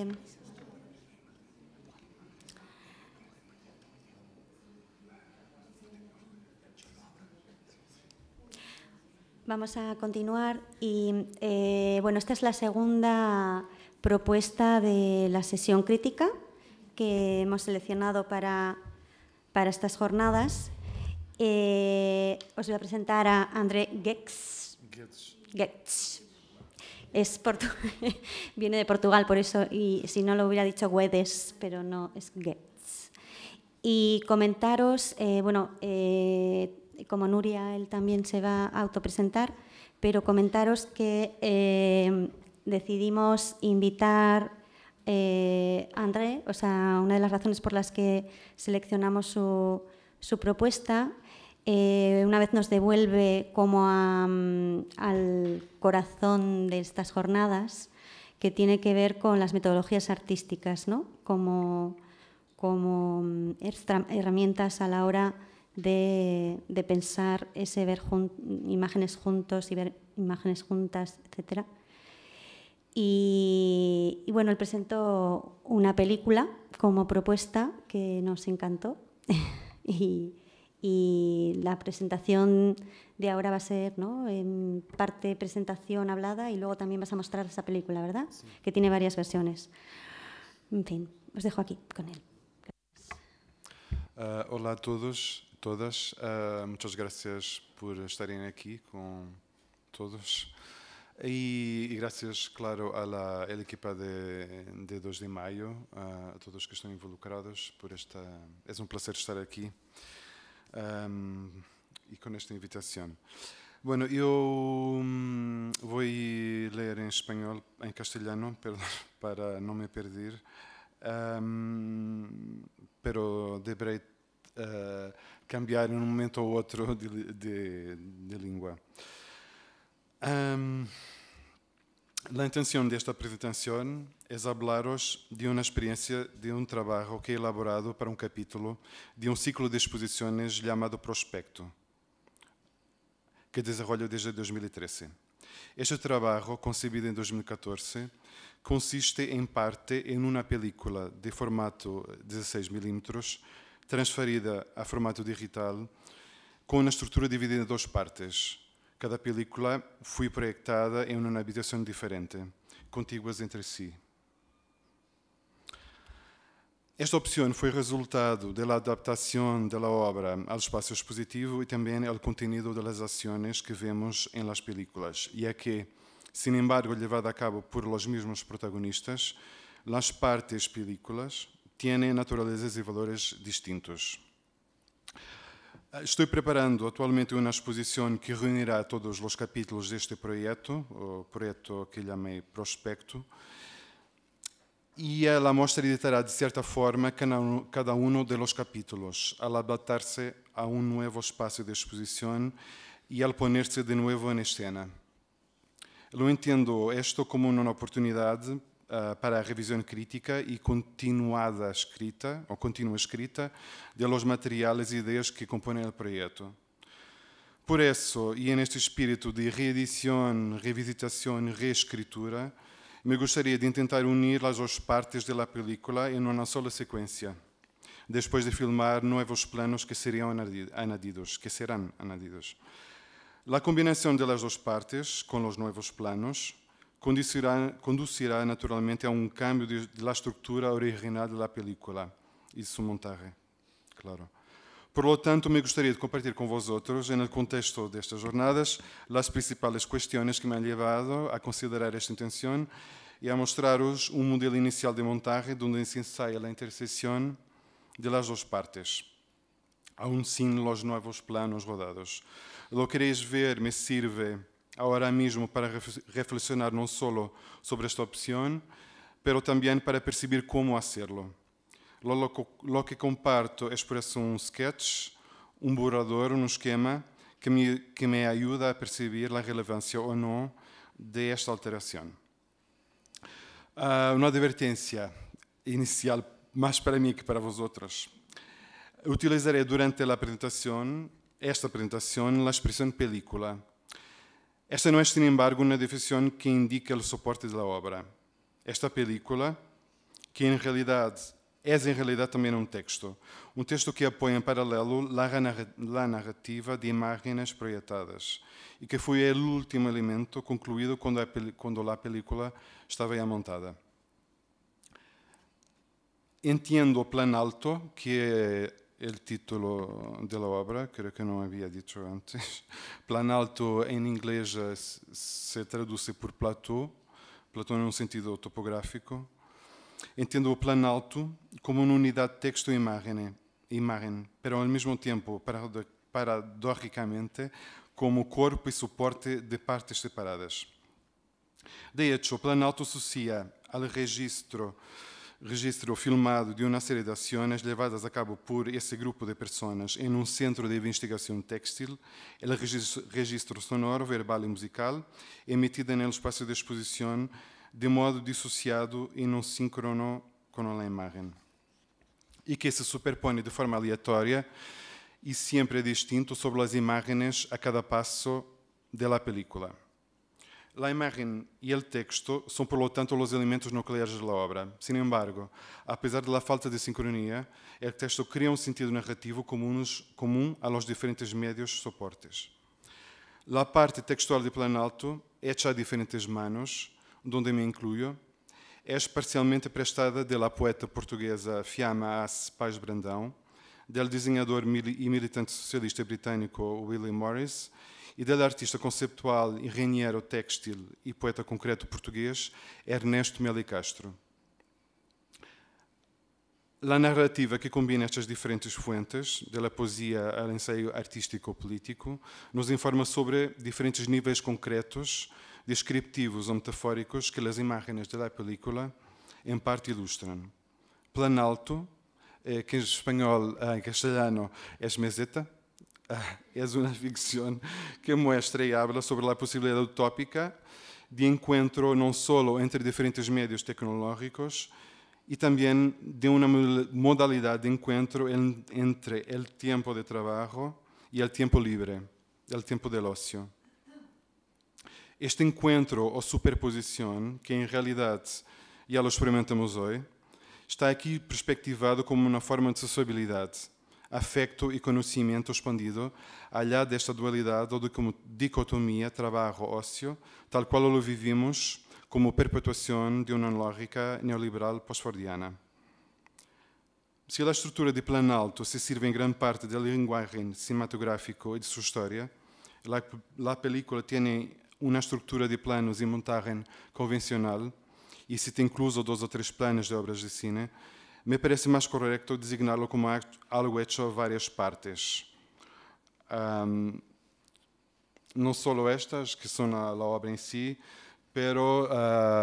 Em. Vamos a continuar y eh, bueno, esta es la segunda propuesta de la sesión crítica que hemos seleccionado para, estas jornadas. Eh, os voy a presentar a André Gex es viene de Portugal, por eso, y si no lo hubiera dicho Guedes, pero no, es Guedes. Y comentaros, eh, bueno, eh, como Nuria, él también se va a autopresentar, pero comentaros que eh, decidimos invitar a André, o sea, una de las razones por las que seleccionamos su, su propuesta eh, una vez nos devuelve como mm, al corazón de estas jornadas, que tiene que ver con las metodologías artísticas, ¿no? como, como mm, herramientas a la hora de, pensar ese ver imágenes juntos y ver imágenes juntas, etc. Y, bueno, él presentó una película como propuesta que nos encantó y, y la presentación de ahora va a ser ¿no? en parte presentación hablada y luego también vas a mostrar esa película, ¿verdad? Que tiene varias versiones. En fin, os dejo aquí con él. Eh, hola a todos, todas. Eh, muchas gracias por estar aquí con todos. Y gracias, claro, a la, equipa de, de 2 de mayo, eh, a todos que están involucrados por esta... Es un placer estar aquí. um, e com esta invitação. Bueno, eu hum, vou ler em espanhol, em castelhano, para não me perder, um, pero deverei uh, eh, cambiar em um momento ou outro de, de, de língua. Um, La intención de esta presentación es hablaros de una experiencia de un trabajo que he elaborado para un capítulo de un ciclo de exposiciones llamado Prospecto, que desarrollo desde 2013. Este trabajo, concebido en 2014, consiste en parte en una película de formato 16 milímetros transferida a formato digital con una estructura dividida en dos partes, Cada película foi projetada em uma habitação diferente, contíguas entre si. Esta opção foi resultado da adaptação da obra ao espaço expositivo e também ao conteúdo das ações que vemos em las películas, e é que, sin embargo, levada a cabo por los mesmos protagonistas, las partes películas têm naturezas e valores distintos. Ah, estou preparando atualmente uma exposição que reunirá todos os capítulos deste projeto, o projeto que chamei Prospecto, e a mostra editará, de certa forma, cada um dos capítulos, ao adaptar-se a um novo espaço de exposição e ao poner-se de novo em cena. Eu entendo isto como uma oportunidade uh, para a revisão crítica e continuada escrita, ou contínua escrita, de los materiais e ideias que compõem o projeto. Por isso, e é neste espírito de reedição, revisitação, reescritura, me gostaria de tentar unir as duas partes da película em uma só sequência, depois de filmar novos planos que serão añadidos, que serão añadidos. La combinação de las dos partes, com os novos planos, conduzirá, conduzirá naturalmente a um cambio de, la estrutura original da película e su montaje, claro. Por lo tanto, me gostaria de compartilhar com vós outros, no contexto destas jornadas, as principais questões que me han levado a considerar esta intenção e a mostrar-vos um modelo inicial de montagem onde se ensaia a interseção de las duas partes, aun sin los novos planos rodados. Lo queréis ver me sirve. Agora mesmo para reflexionar não solo sobre esta opção, pero também para perceber como hacerlo. Lo, lo, que comparto é por isso um sketch, um borrador, um esquema que me, que me perceber a relevância ou não desta alteração. de Uh, ah, uma advertência inicial, mais para mim que para vosotras. Utilizarei durante a apresentação, esta apresentação, a expressão película, esta não é, sin embargo, uma divisão que indica o suporte da obra. Esta película, que em realidade é, em realidade também um texto. Um texto que apoia em paralelo a narrativa de imagens projetadas e que foi o último elemento concluído quando a, quando a película estava já montada. Entendo o plano alto, que é o título da obra, creio que não havia dito antes. Planalto em inglês se traduce por platô, platô num sentido topográfico. Entendo o Planalto como uma unidade de texto e imagem, imagem pero ao mesmo tempo, paradoxicamente, como corpo e suporte de partes separadas. De hecho, Planalto associa ao registro registro filmado de uma série de ações levadas a cabo por esse grupo de pessoas em um centro de investigação textil, o registro sonoro, verbal e musical, emitido no espaço de exposição de modo dissociado e não síncrono com a imagem, e que se superpõe de forma aleatória e sempre distinto sobre as imagens a cada passo da película. La imagen y el texto son, por lo tanto, los elementos nucleares de la obra. Sin embargo, a pesar de la falta de sincronía, el texto crea un sentido narrativo común a los diferentes medios soportes. La parte textual de Planalto, hecha a diferentes manos, donde me incluyo, é parcialmente prestada pela poeta portuguesa Fiamma As Pais Brandão, del desenhador e militante socialista britânico William Morris e da é artista conceptual, engenheiro textil e poeta concreto português Ernesto Meli Castro. A narrativa que combina estas diferentes fontes, da é poesia ao é ensaio artístico-político, nos informa sobre diferentes níveis concretos, descriptivos ou metafóricos que as imagens da película em parte ilustram. Planalto, eh, que em espanhol, eh, em castelhano, é meseta, es una ficción que muestra y habla sobre la posibilidad utópica de encuentro no solo entre diferentes medios tecnológicos, y también de una modalidad de encuentro en, entre el tiempo de trabajo y el tiempo libre, el tiempo del ocio. Este encuentro o superposición, que en realidad ya lo experimentamos hoy, está aquí perspectivado como una forma de sociabilidad, afecto e conhecimento expandido, além desta dualidade ou de dicotomia trabalho-ócio, tal qual o vivimos como perpetuação de uma lógica neoliberal pós-fordiana. Se a estrutura de Planalto se sirve em grande parte da linguagem cinematográfico e de sua história, a película tem uma estrutura de planos e montagem convencional, e se tem incluso dois ou três planos de obras de cinema, me parece mais correto designá-lo como algo hecho a várias partes. Um, não só estas, que são a, a obra em si, pero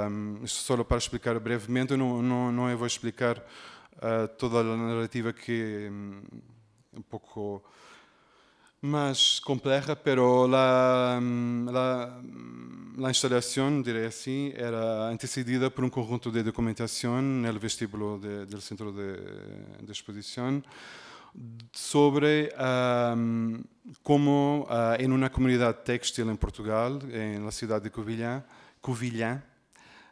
um, só para explicar brevemente, não, não, não eu vou explicar uh, toda a narrativa que hum, um pouco mas completa, pero la, hum, la, hum, la instalação, direi assim, era antecedida por um conjunto de documentação no vestíbulo de, do centro de, de exposição sobre um, como uh, ah, em uma comunidade textil em Portugal, em na cidade de Covilhã, Covilhã,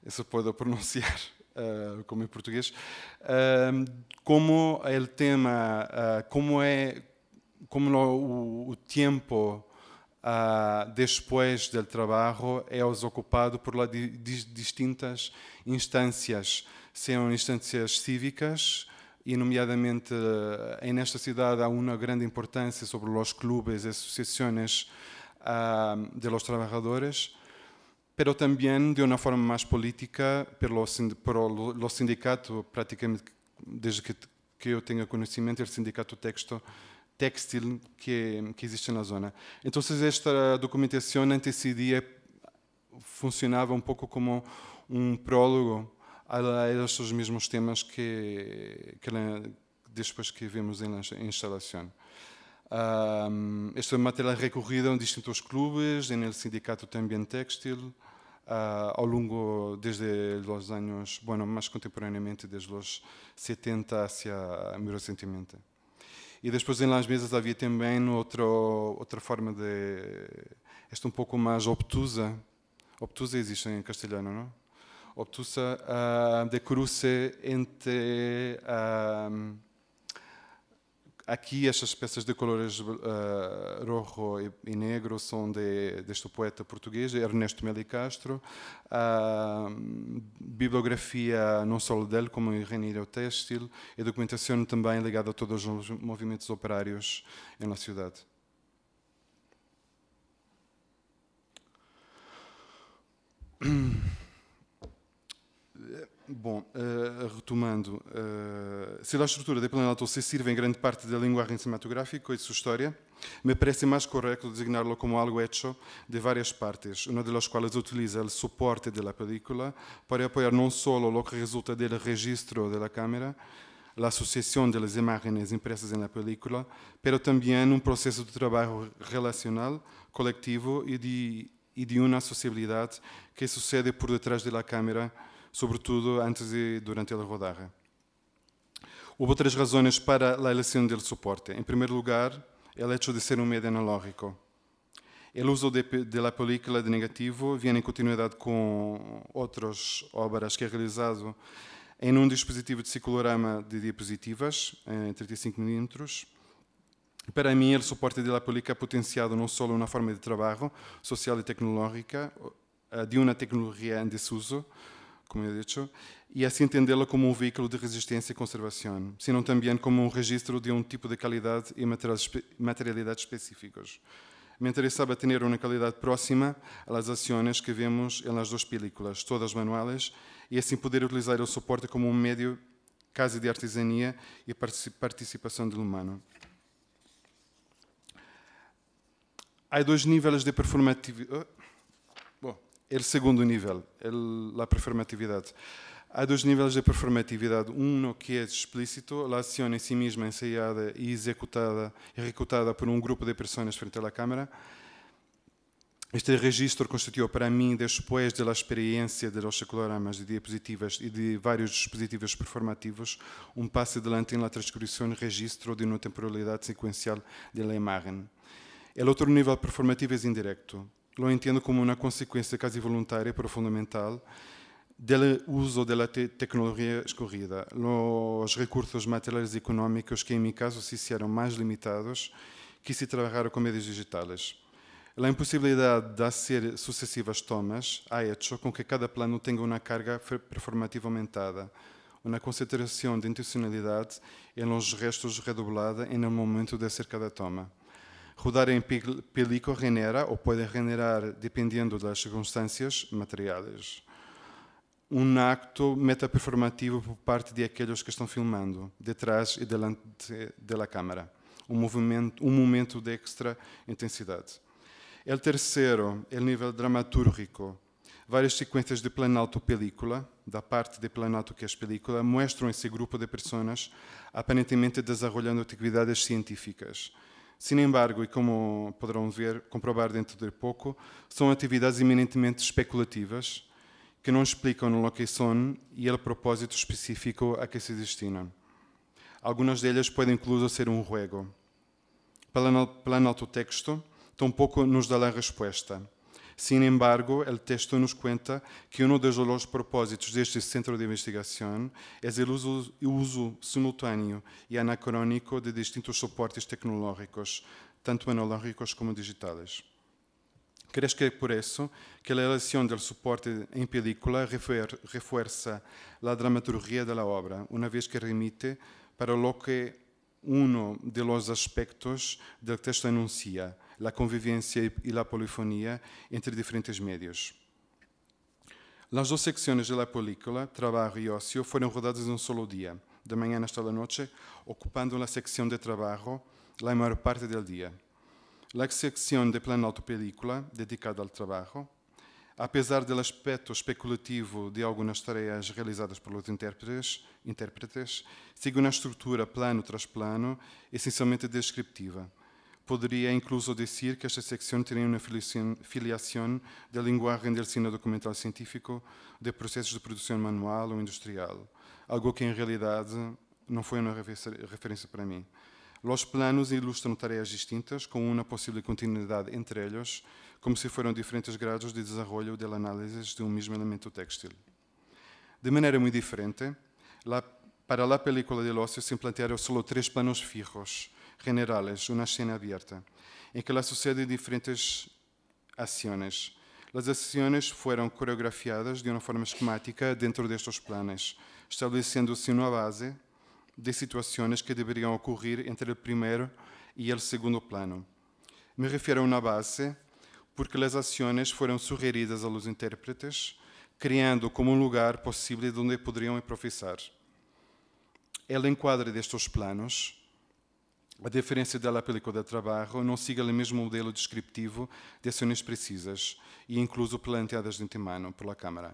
isso pode pronunciar uh, eh, como em português, um, como o tema, uh, ah, como é como o, o tempo uh, depois do trabalho é ocupado por lá de, distintas instâncias, sejam instâncias cívicas, e nomeadamente em nesta cidade há uma grande importância sobre os clubes e associações uh, de los trabalhadores, pero também de uma forma mais política pelo los sindicatos praticamente desde que, que eu tenha conhecimento é o sindicato texto textil que, que existe na zona. Então, esta documentação antecedia, funcionava um pouco como um prólogo a estes mesmos temas que, que depois que vemos na instalação. É um, este material é recorrido em distintos clubes, no sindicato também textil, Uh, ah, ao longo desde os anos, bueno, mais contemporaneamente, desde os 70 até 1970. E depois em Las Mesas havia também outro, outra forma de. Esta um pouco mais obtusa. Obtusa existe em castelhano, não? Obtusa uh, de cruce entre. Uh, Aqui estas peças de colores uh, eh, rojo e, e, negro são de, deste poeta português, Ernesto Meli Castro. Uh, ah, bibliografia não só dele, como em Renilho Têxtil, e documentação também ligada a todos os movimentos operários na cidade. Bom, uh, retomando, uh, se a estrutura da Planalto se sirve em grande parte da linguagem cinematográfica e de sua história, me parece mais correto designá-lo como algo hecho de várias partes, uma das quais utiliza o suporte da película para apoiar não só o que resulta do registro da câmera, a associação das imagens impressas na película, mas também um processo de trabalho relacional, coletivo e de, e de uma sociabilidade que sucede por detrás da de câmera câmera sobretudo antes e durante a rodar. Houve três razões para a eleição do suporte. Em primeiro lugar, o hecho é de ser um meio analógico. O uso da de, película de negativo vem em continuidade com outras obras que é realizado em um dispositivo de ciclorama de diapositivas, em 35mm. Para mim, o suporte da película é potenciado não só na forma de trabalho social e tecnológica, eh, de uma tecnologia em desuso, como eu disse, e assim entendê-la como um veículo de resistência e conservação, senão também como um registro de um tipo de qualidade e materialidade específicos. Me interessava ter uma qualidade próxima às ações que vemos nas duas películas, todas manuais, e assim poder utilizar o suporte como um meio, casa de artesania e participação do humano. Há dois níveis de performatividade é o segundo nível, é a performatividade. Há dois níveis de performatividade. Um que é explícito, a ação em si mesma ensaiada e executada, executada por um grupo de pessoas frente à câmara. Este registro constituiu para mim, depois da experiência de los coloramas de diapositivas e de vários dispositivos performativos, um passo adelante na transcrição e registro de uma temporalidade sequencial da imagem. O outro nível performativo é indireto lo entendo como uma consequência quase voluntária pero fundamental do uso da te tecnologia escorrida. nos recursos materiais e económicos que, em mi caso, se hicieron mais limitados que se trabalharam com medios digitais. A impossibilidade de ser sucessivas tomas ha hecho com que cada plano tenha uma carga performativa aumentada, uma concentração de intencionalidade em los restos redoblada em el momento de hacer cada toma. Rodar em película genera ou pode generar, dependendo das circunstâncias materiais, um acto metaperformativo por parte de aqueles que estão filmando, detrás e delante da câmara. Um, movimento, um momento de extra intensidade. O terceiro é o nível dramatúrgico. Várias sequências de planalto película, da parte de planalto que é a película, mostram esse grupo de pessoas aparentemente desenvolvendo atividades científicas Sin embargo, e como poderão ver, comprovar dentro de pouco, são atividades eminentemente especulativas que não explicam no que são e o propósito específico a que se destinam. Algumas delas podem incluso ser um ruego. Para o texto, tampouco nos dá a resposta. Sin embargo, el texto nos cuenta que um dos los propósitos deste centro de investigação é o uso, uso simultâneo e anacrónico de distintos soportes tecnológicos, tanto analógicos como digitais. Crees que por isso que a relação do suporte em película reforça a dramaturgia da obra, uma vez que remite para lo que um de los aspectos do texto anuncia, la convivência e la polifonia entre diferentes médios. As duas secções da película, Trabalho e Ócio, foram rodadas num solo dia, da manhã até a noite, ocupando a secção de Trabalho a maior parte do dia. La secção de plano Película, dedicada ao trabalho, apesar do aspecto especulativo de algumas tarefas realizadas pelos intérpretes, intérpretes segue uma estrutura plano tras plano, essencialmente descriptiva. Poderia incluso dizer que esta secção tiene uma filiação da linguagem del ensino documental científico de processos de produção manual ou industrial, algo que em realidade não foi uma referência para mim. Os planos ilustram tarefas distintas com uma possível continuidade entre eles, como se fossem diferentes grados de desenvolvimento da análise de um mesmo elemento textil. De maneira muito diferente, para a película de ócio se plantearam só três planos fijos, generales, una escena abierta, en que la suceden diferentes acciones. As ações foram coreografiadas de uma forma esquemática dentro destes planos, estabelecendo-se uma base de situações que deveriam ocorrer entre o primeiro e o segundo plano. Me refiro a uma base porque as ações foram sugeridas aos intérpretes, criando como um lugar possível onde poderiam improvisar. Ela enquadra destes planos a diferença dela pela de trabalho não siga o mesmo modelo descriptivo de ações precisas e incluso planteadas de antemano pela Câmara.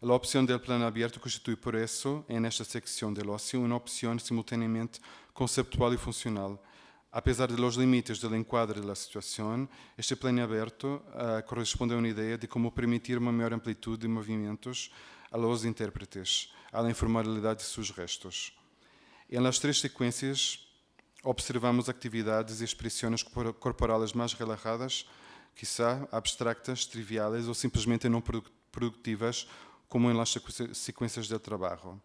A opção do plano aberto constitui, por isso, nesta secção do ócio, uma opção simultaneamente conceptual e funcional. Apesar de limites do enquadro da situação, este plano aberto uh, corresponde a uma ideia de como permitir uma maior amplitude de movimentos a intérpretes, intérpretes, à informalidade de seus restos. Em las três sequências observamos actividades e expressões corporais mais relaxadas, quizá abstractas, triviais ou simplesmente não produtivas, como em las sequências de trabalho.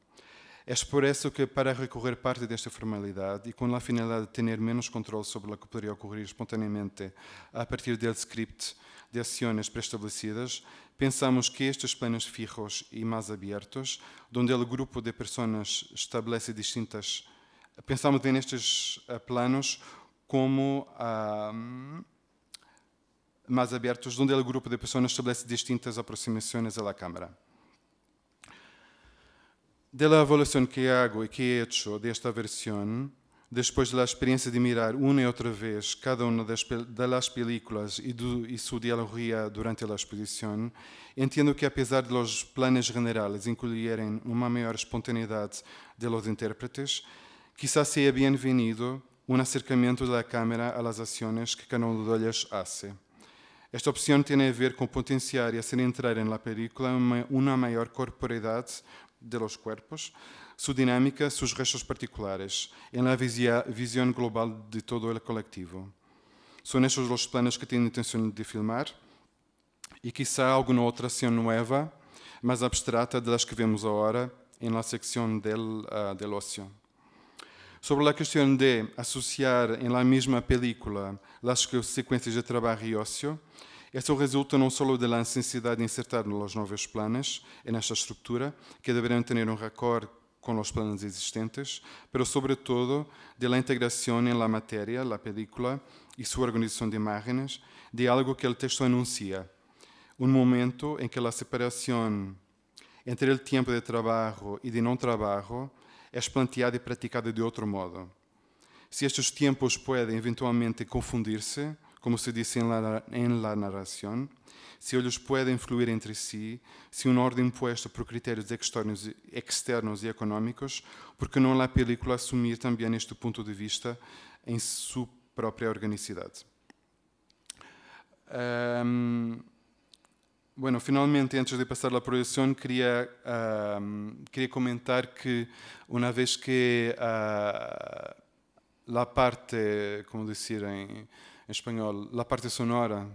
É por isso que, para recorrer parte desta formalidade e com a finalidade de ter menos controle sobre o que poderia ocorrer espontaneamente a partir do script de ações pré-estabelecidas, pensamos que estes planos fijos e mais abertos, onde o grupo de pessoas estabelece distintas pensamos nestes eh, planos como um, mais abertos, onde o grupo de pessoas estabelece distintas aproximações à Câmara. Da avaliação que hago é e que he é hecho desta versão, depois da experiência de mirar uma e outra vez cada uma das, películas e, do, e sua dialogia durante a exposição, entendo que, apesar de los planos generales incluírem uma maior espontaneidade de los intérpretes, Quizás sea bienvenido un acercamiento de la Cámara a las acciones que Canadollas hace. Esta opción tiene a ver con potenciar y hacer entrar en la película una mayor corporeidad de los cuerpos, su dinámica, sus restos particulares, en la visión global de todo el colectivo. Son esos los planos que tengo intención de filmar e, quizá, alguma outra ação nova, mais abstrata das que vemos agora, en la secção del, uh, ah, del ocio sobre a questão de associar em la mesma película as sequências de trabalho e ócio, isso resulta não só da necessidade de insertar nos novos planos, nesta estrutura, que deverão ter um recorde com os planos existentes, mas, sobretudo, da integração em la matéria, la película e sua organização de imagens, de algo que o texto anuncia, um momento em que a separação entre o tempo de trabalho e de não trabalho é planteada e praticada de outro modo. Se estes tempos podem eventualmente confundir-se, como se diz em la, en la narración, se eles podem fluir entre si, se uma ordem imposta por critérios externos, externos e econômicos, porque não a película assumir também este ponto de vista em sua própria organicidade. Um, Bueno, finalmente, antes de passar a projeção, queria um, comentar que uma vez que uh, ah, a parte, como dizer em espanhol, a parte sonora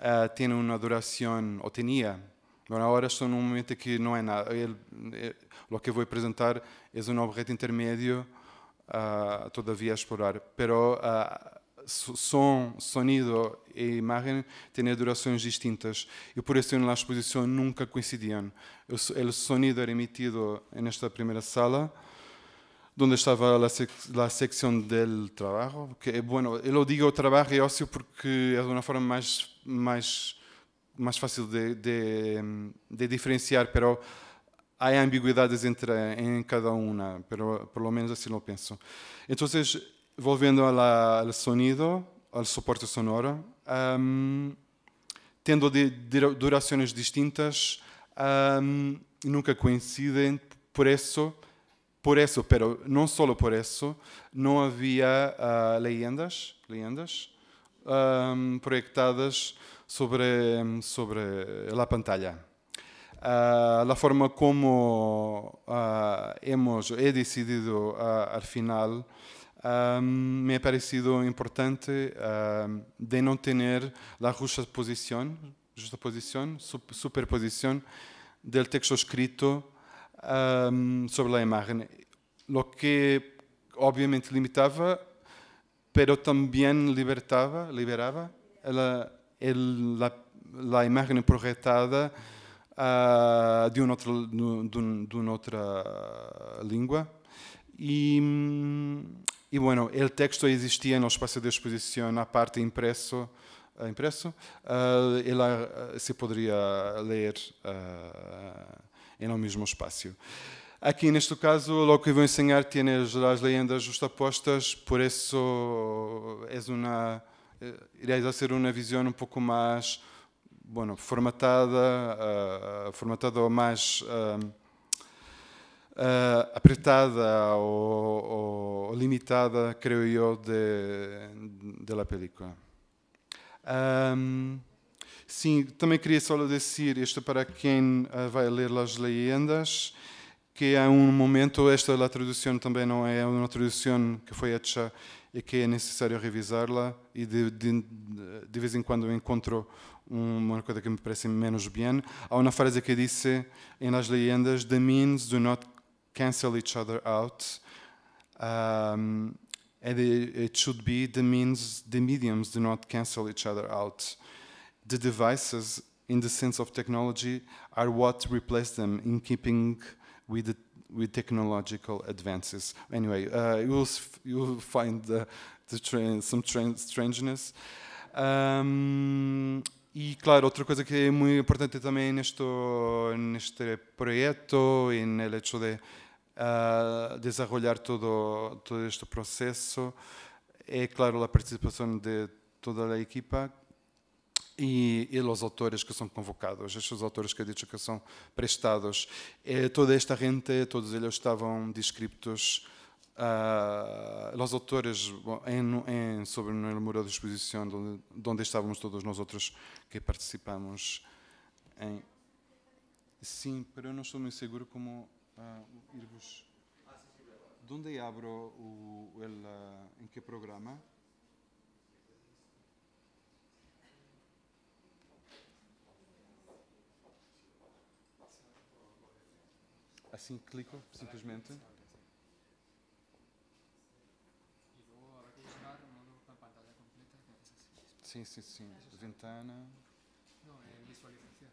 uh, uma duração, ou tinha, tenía, bueno, ahora estoy en momento que não é nada. O que vou apresentar é es un objeto intermédio uh, todavia a explorar, pero som, sonido e imagem têm durações distintas e por isso na exposição nunca coincidiam. O sonido era emitido nesta primeira sala, donde estava a sec la, trabalho. del trabajo. Que, é, bueno, lo digo trabajo y ocio porque é de uma forma mais mais mais fácil de, de, de diferenciar, mas há ambiguidades entre, em cada uma, pelo pelo menos assim eu penso. Entonces, volviendo al sonido, al soporte sonoro, um, tendo de, de, durações distintas, um, nunca coincidem, por isso, por isso, pero não só por isso, não havia uh, leyendas, leyendas um, sobre, sobre a pantalla. Uh, a forma como uh, hemos, he decidido, uh, al final, um, me ha parecido importante um, de a tener la justaposición, justaposición superposición del texto escrito um, sobre a imagem, lo que obviamente limitava, pero también libertaba, liberava la, el, la, uh, de, um otro, de, un, de e, bueno, o texto existia no espaço de exposição na parte impresso, eh, uh, eh, ele uh, se poderia ler uh, eh, em mesmo espaço. Aqui, neste caso, logo que vou ensinar, tem as lendas justapostas, por isso é uma, a ser uma visão um pouco mais, bueno, formatada, uh, formatada ou mais uh, eh, apretada ou, ou, limitada, creio eu, de, de película. Um, sim, também queria só dizer, isto para quem eh, vai ler as leyendas, que há é um momento, esta tradução também não é uma tradução que foi hecha e que é necessário revisá-la e de, de, de, vez em quando encontro uma coisa que me parece menos bem. Há uma frase que disse em As Leyendas, The means do not cancel each other out. Um, and it, it, should be the means, the mediums do not cancel each other out. The devices, in the sense of technology, are what replace them in keeping with the, with technological advances. Anyway, uh, you will you will find the, the some strangeness. Um, E claro, outra coisa que é muito importante também neste, neste projeto e no hecho de uh, ah, desenvolver todo, todo este processo é, claro, a participação de toda a equipa e, e os autores que são convocados, estes autores que eu disse que são prestados. E eh, toda esta gente, todos eles estavam descritos Uh, ah, os autores, em, sobre o número de exposição, onde onde estávamos todos nós outros que participamos em... Sim, mas eu não estou muito seguro como uh, ir-vos... Onde abro o, o, ah, em que programa? Assim clico, simplesmente. Sim, sim, sim. Ventana. Não, é visualização.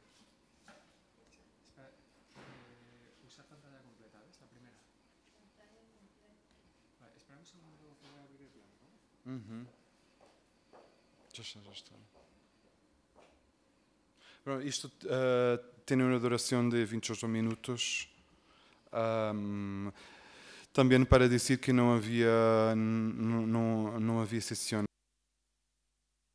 Espera, eh, eh usar pantalla completa, ¿ves? La primera. Vale, espera un segundo que voy a abrir el blanco. ¿no? Uhum. Já está, já está. Bom, isto uh, tem uma duração de 28 minutos. Um, também para dizer que não havia não, não, não havia sessões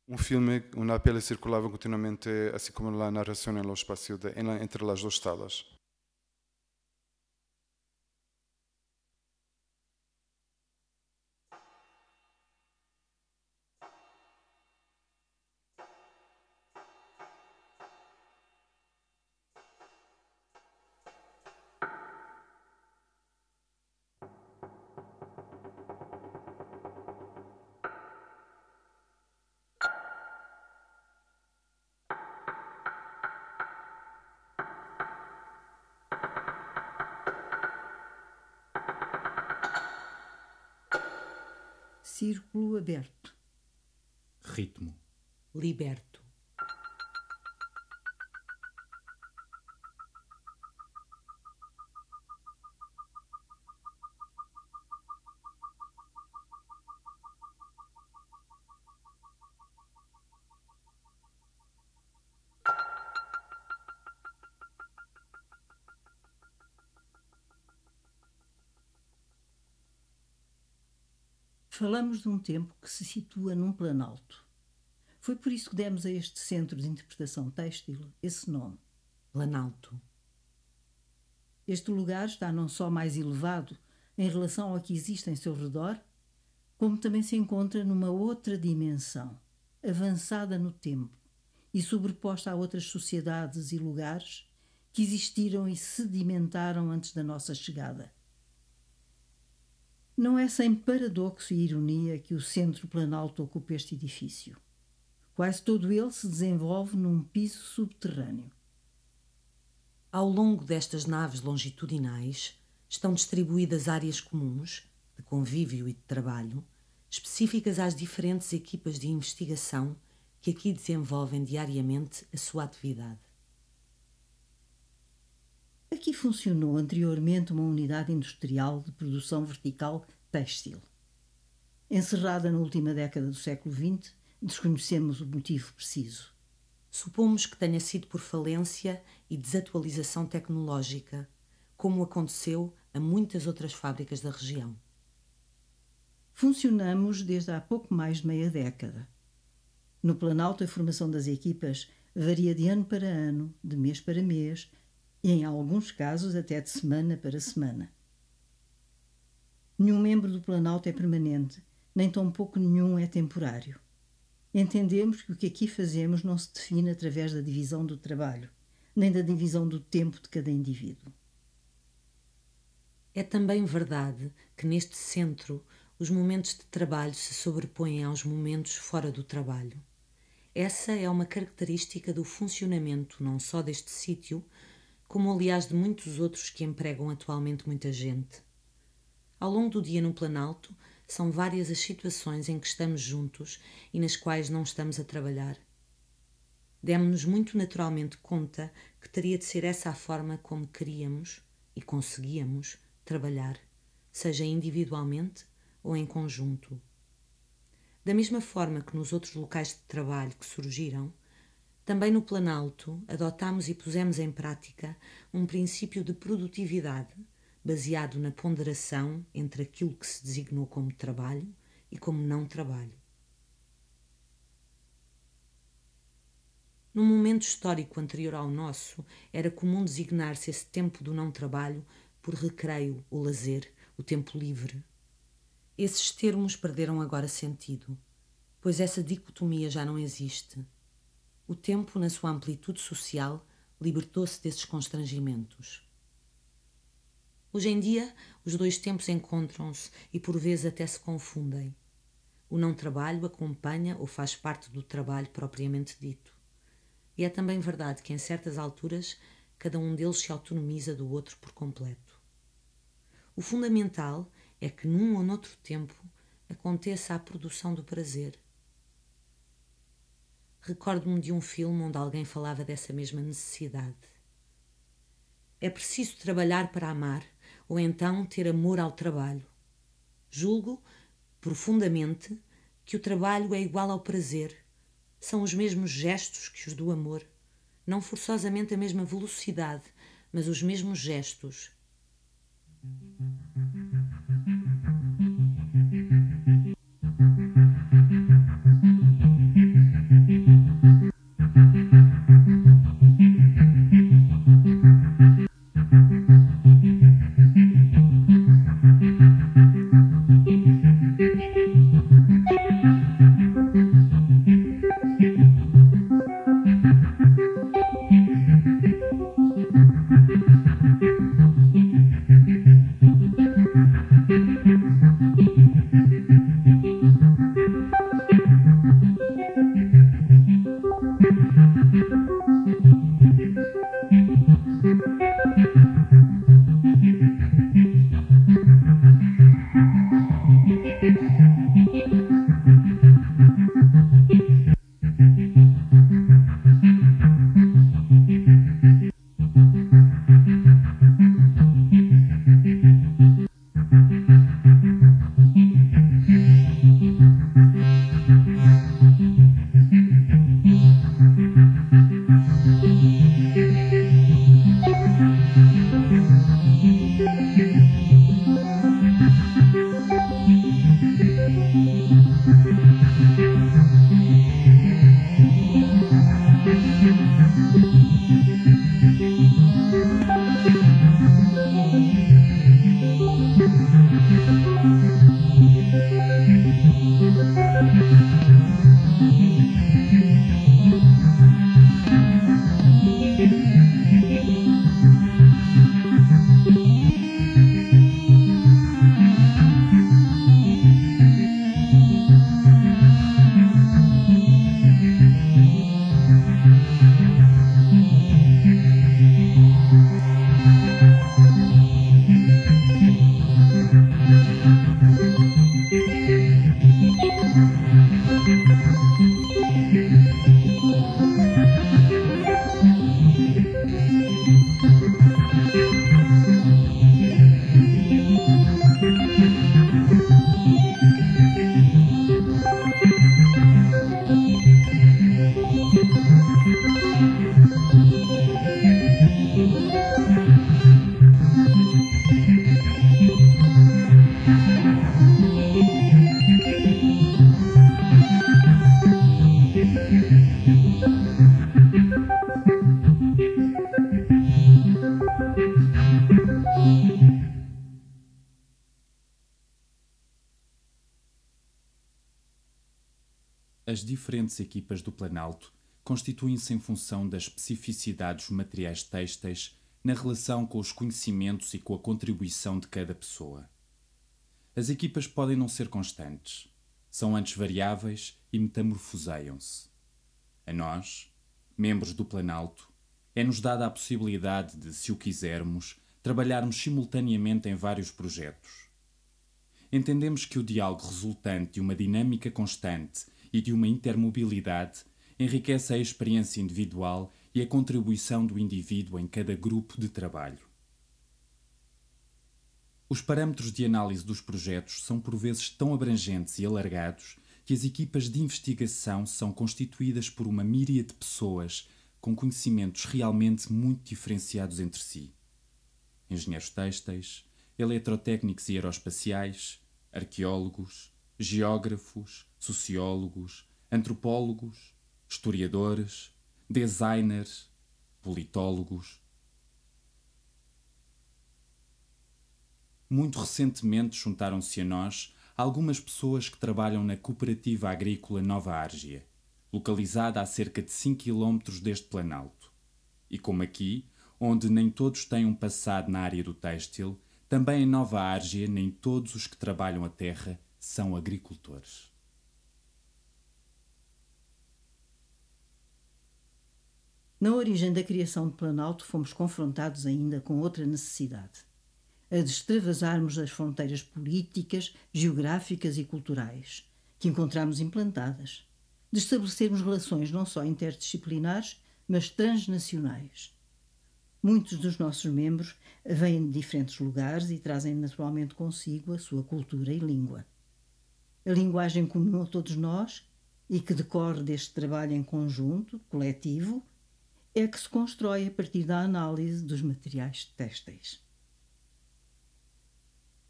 um filme, a pele circulava continuamente, assim como a narração em los espacios de, entre as duas salas. círculo aberto. Ritmo. Liberto. Falamos de um tempo que se situa num planalto. Foi por isso que demos a este centro de interpretação têxtil esse nome, Planalto. Este lugar está não só mais elevado em relação ao que existe em seu redor, como também se encontra numa outra dimensão, avançada no tempo e sobreposta a outras sociedades e lugares que existiram e sedimentaram antes da nossa chegada. Não é sem paradoxo e ironia que o centro planalto ocupa este edifício. Quase todo ele se desenvolve num piso subterrâneo. Ao longo destas naves longitudinais estão distribuídas áreas comuns, de convívio e de trabalho, específicas às diferentes equipas de investigação que aqui desenvolvem diariamente a sua atividade aqui funcionou anteriormente uma unidade industrial de produção vertical têxtil. Encerrada na última década do século XX, desconhecemos o motivo preciso. Supomos que tenha sido por falência e desatualização tecnológica, como aconteceu a muitas outras fábricas da região. Funcionamos desde há pouco mais de meia década. No Planalto, a formação das equipas varia de ano para ano, de mês para mês, e, em alguns casos, até de semana para semana. Nenhum membro do Planalto é permanente, nem tampouco nenhum é temporário. Entendemos que o que aqui fazemos não se define através da divisão do trabalho, nem da divisão do tempo de cada indivíduo. É também verdade que neste centro os momentos de trabalho se sobrepõem aos momentos fora do trabalho. Essa é uma característica do funcionamento não só deste sítio, como aliás de muitos outros que empregam atualmente muita gente. Ao longo do dia no Planalto, são várias as situações em que estamos juntos e nas quais não estamos a trabalhar. Demos-nos muito naturalmente conta que teria de ser essa a forma como queríamos e conseguíamos trabalhar, seja individualmente ou em conjunto. Da mesma forma que nos outros locais de trabalho que surgiram, também no Planalto, adotámos e pusemos em prática um princípio de produtividade, baseado na ponderação entre aquilo que se designou como trabalho e como não trabalho. Num momento histórico anterior ao nosso, era comum designar-se esse tempo do não trabalho por recreio, o lazer, o tempo livre. Esses termos perderam agora sentido, pois essa dicotomia já não existe. O tempo, na sua amplitude social, libertou-se desses constrangimentos. Hoje em dia, os dois tempos encontram-se e por vezes até se confundem. O não trabalho acompanha ou faz parte do trabalho propriamente dito. E é também verdade que, em certas alturas, cada um deles se autonomiza do outro por completo. O fundamental é que, num ou noutro tempo, aconteça a produção do prazer, recordo-me de um filme onde alguém falava dessa mesma necessidade. É preciso trabalhar para amar, ou então ter amor ao trabalho. Julgo, profundamente, que o trabalho é igual ao prazer. São os mesmos gestos que os do amor. Não forçosamente a mesma velocidade, mas os mesmos gestos. diferentes equipas do Planalto constituem-se em função das especificidades dos materiais têxteis na relação com os conhecimentos e com a contribuição de cada pessoa. As equipas podem não ser constantes, são antes variáveis e metamorfoseiam-se. A nós, membros do Planalto, é-nos dada a possibilidade de, se o quisermos, trabalharmos simultaneamente em vários projetos. Entendemos que o diálogo resultante de uma dinâmica constante e de uma intermobilidade, enriquece a experiência individual e a contribuição do indivíduo em cada grupo de trabalho. Os parâmetros de análise dos projetos são por vezes tão abrangentes e alargados que as equipas de investigação são constituídas por uma míria de pessoas com conhecimentos realmente muito diferenciados entre si. Engenheiros têxteis, eletrotécnicos e aeroespaciais, arqueólogos, geógrafos, sociólogos, antropólogos, historiadores, designers, politólogos. Muito recentemente juntaram-se a nós algumas pessoas que trabalham na Cooperativa Agrícola Nova Árgia, localizada a cerca de 5 km deste Planalto. E como aqui, onde nem todos têm um passado na área do têxtil, também em Nova Árgia nem todos os que trabalham a terra são agricultores. Na origem da criação de Planalto, fomos confrontados ainda com outra necessidade: a de extravasarmos as fronteiras políticas, geográficas e culturais que encontramos implantadas, de estabelecermos relações não só interdisciplinares, mas transnacionais. Muitos dos nossos membros vêm de diferentes lugares e trazem naturalmente consigo a sua cultura e língua. A linguagem comum a todos nós e que decorre deste trabalho em conjunto, coletivo, é que se constrói a partir da análise dos materiais têxteis.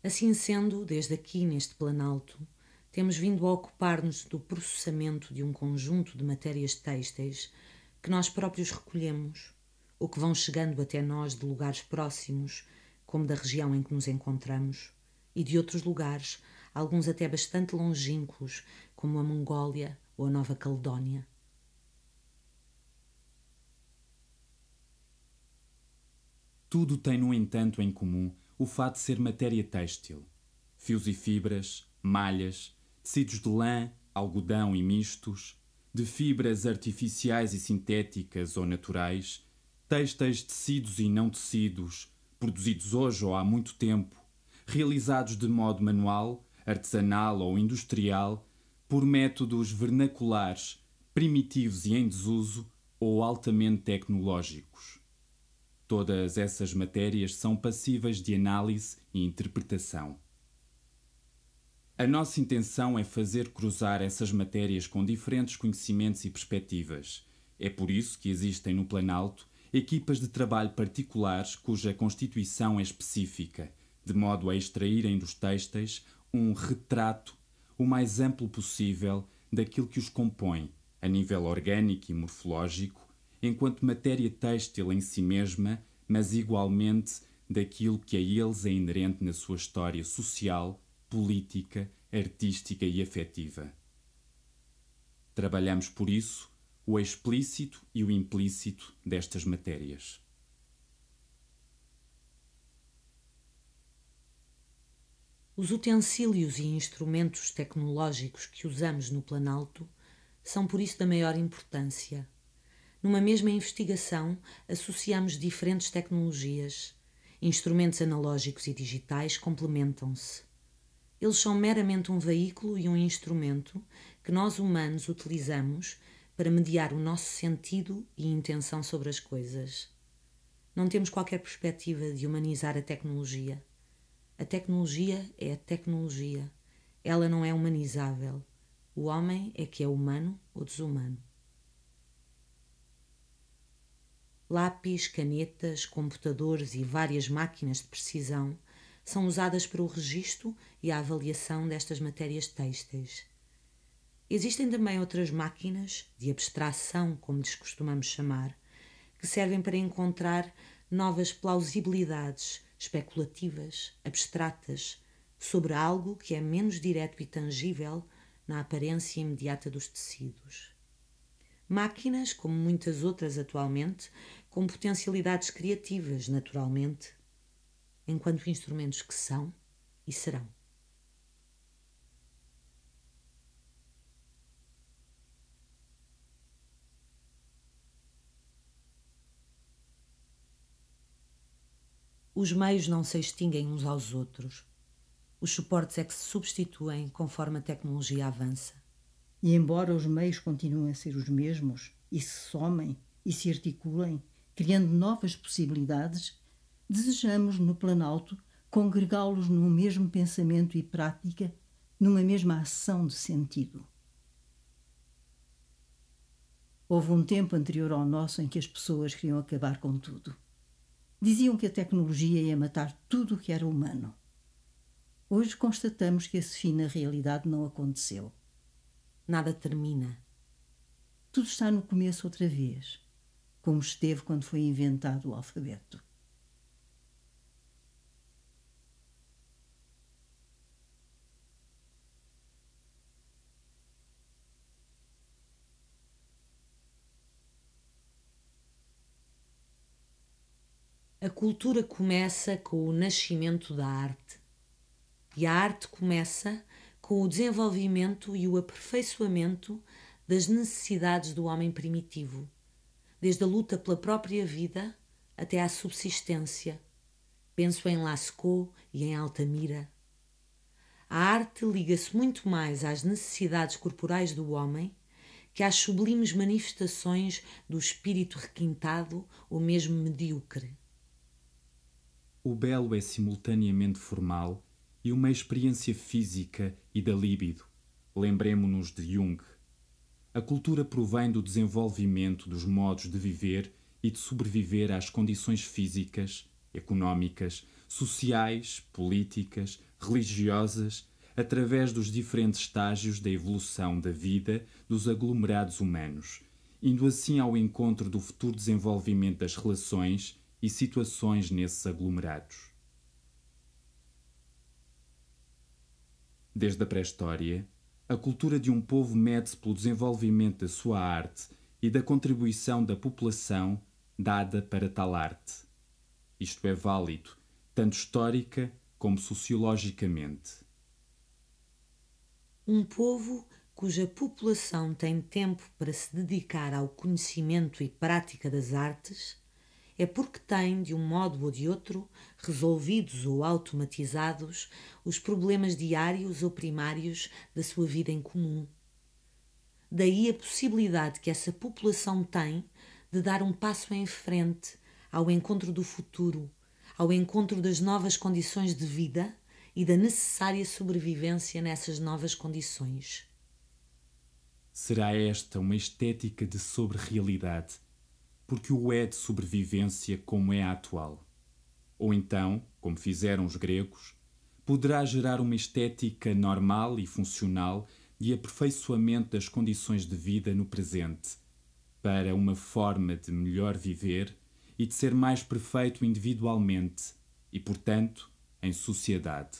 Assim sendo, desde aqui neste Planalto, temos vindo a ocupar-nos do processamento de um conjunto de matérias têxteis que nós próprios recolhemos, ou que vão chegando até nós de lugares próximos, como da região em que nos encontramos, e de outros lugares, alguns até bastante longínquos, como a Mongólia ou a Nova Caledónia. Tudo tem, no entanto, em comum o fato de ser matéria têxtil. Fios e fibras, malhas, tecidos de lã, algodão e mistos, de fibras artificiais e sintéticas ou naturais, têxteis tecidos e não tecidos, produzidos hoje ou há muito tempo, realizados de modo manual, artesanal ou industrial, por métodos vernaculares, primitivos e em desuso ou altamente tecnológicos. Todas essas matérias são passíveis de análise e interpretação. A nossa intenção é fazer cruzar essas matérias com diferentes conhecimentos e perspectivas. É por isso que existem no Planalto equipas de trabalho particulares cuja constituição é específica, de modo a extraírem dos textos um retrato o mais amplo possível daquilo que os compõe, a nível orgânico e morfológico, enquanto matéria têxtil em si mesma mas igualmente daquilo que a eles é inerente na sua história social, política, artística e afetiva. Trabalhamos por isso o explícito e o implícito destas matérias. Os utensílios e instrumentos tecnológicos que usamos no Planalto são por isso da maior importância numa mesma investigação, associamos diferentes tecnologias. Instrumentos analógicos e digitais complementam-se. Eles são meramente um veículo e um instrumento que nós humanos utilizamos para mediar o nosso sentido e intenção sobre as coisas. Não temos qualquer perspectiva de humanizar a tecnologia. A tecnologia é a tecnologia. Ela não é humanizável. O homem é que é humano ou desumano. Lápis, canetas, computadores e várias máquinas de precisão são usadas para o registro e a avaliação destas matérias têxteis. Existem também outras máquinas, de abstração, como lhes costumamos chamar, que servem para encontrar novas plausibilidades especulativas, abstratas, sobre algo que é menos direto e tangível na aparência imediata dos tecidos. Máquinas, como muitas outras atualmente, com potencialidades criativas, naturalmente, enquanto instrumentos que são e serão. Os meios não se extinguem uns aos outros. Os suportes é que se substituem conforme a tecnologia avança. E embora os meios continuem a ser os mesmos e se somem e se articulem, criando novas possibilidades, desejamos no Planalto congregá-los num mesmo pensamento e prática, numa mesma ação de sentido. Houve um tempo anterior ao nosso em que as pessoas queriam acabar com tudo. Diziam que a tecnologia ia matar tudo o que era humano. Hoje constatamos que esse fim na realidade não aconteceu nada termina. Tudo está no começo outra vez, como esteve quando foi inventado o alfabeto. A cultura começa com o nascimento da arte. E a arte começa com o desenvolvimento e o aperfeiçoamento das necessidades do homem primitivo, desde a luta pela própria vida até à subsistência. Penso em Lascaux e em Altamira. A arte liga-se muito mais às necessidades corporais do homem que às sublimes manifestações do espírito requintado ou mesmo medíocre. O belo é simultaneamente formal e uma experiência física e da libido. Lembremo-nos de Jung. A cultura provém do desenvolvimento dos modos de viver e de sobreviver às condições físicas, económicas, sociais, políticas, religiosas, através dos diferentes estágios da evolução da vida dos aglomerados humanos, indo assim ao encontro do futuro desenvolvimento das relações e situações nesses aglomerados. Desde a pré-história, a cultura de um povo mede-se pelo desenvolvimento da sua arte e da contribuição da população dada para tal arte. Isto é válido, tanto histórica como sociologicamente. Um povo cuja população tem tempo para se dedicar ao conhecimento e prática das artes é porque tem, de um modo ou de outro, resolvidos ou automatizados, os problemas diários ou primários da sua vida em comum. Daí a possibilidade que essa população tem de dar um passo em frente ao encontro do futuro, ao encontro das novas condições de vida e da necessária sobrevivência nessas novas condições. Será esta uma estética de sobre-realidade porque o é de sobrevivência como é a atual. Ou então, como fizeram os gregos, poderá gerar uma estética normal e funcional e aperfeiçoamento das condições de vida no presente, para uma forma de melhor viver e de ser mais perfeito individualmente e, portanto, em sociedade.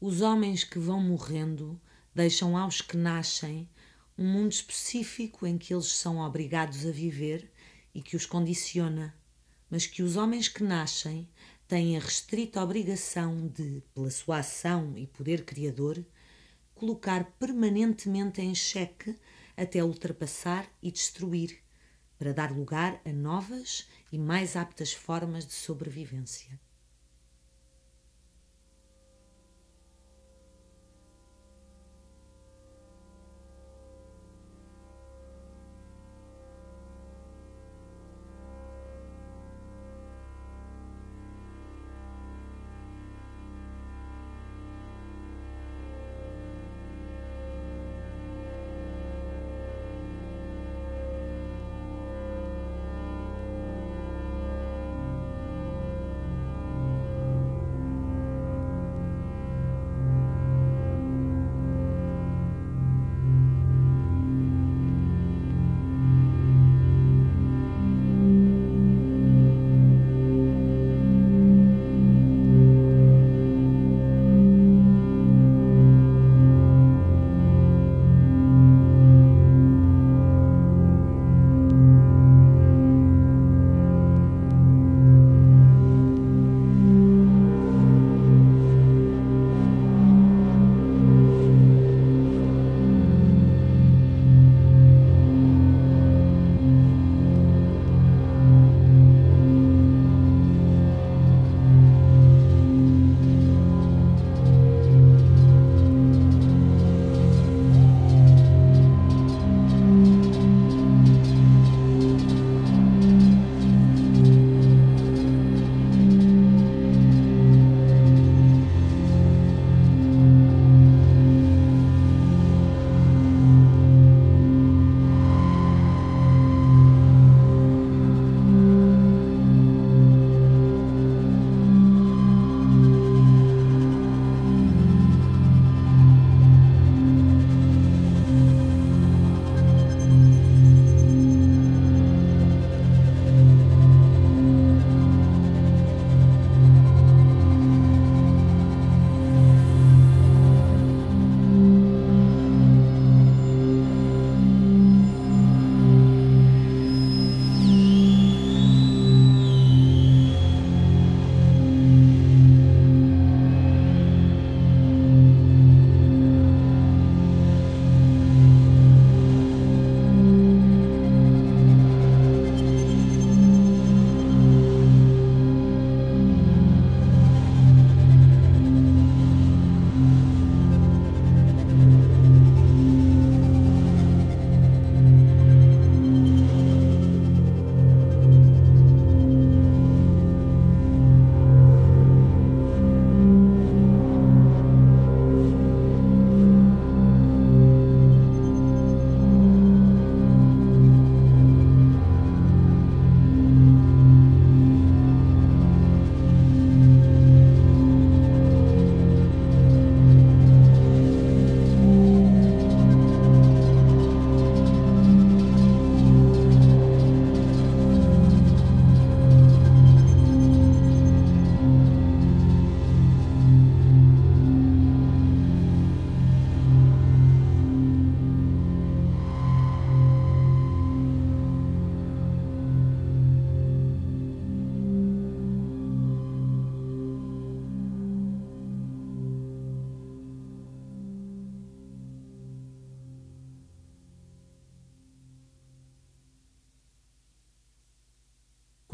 Os homens que vão morrendo deixam aos que nascem um mundo específico em que eles são obrigados a viver e que os condiciona, mas que os homens que nascem têm a restrita obrigação de, pela sua ação e poder criador, colocar permanentemente em xeque até ultrapassar e destruir, para dar lugar a novas e mais aptas formas de sobrevivência.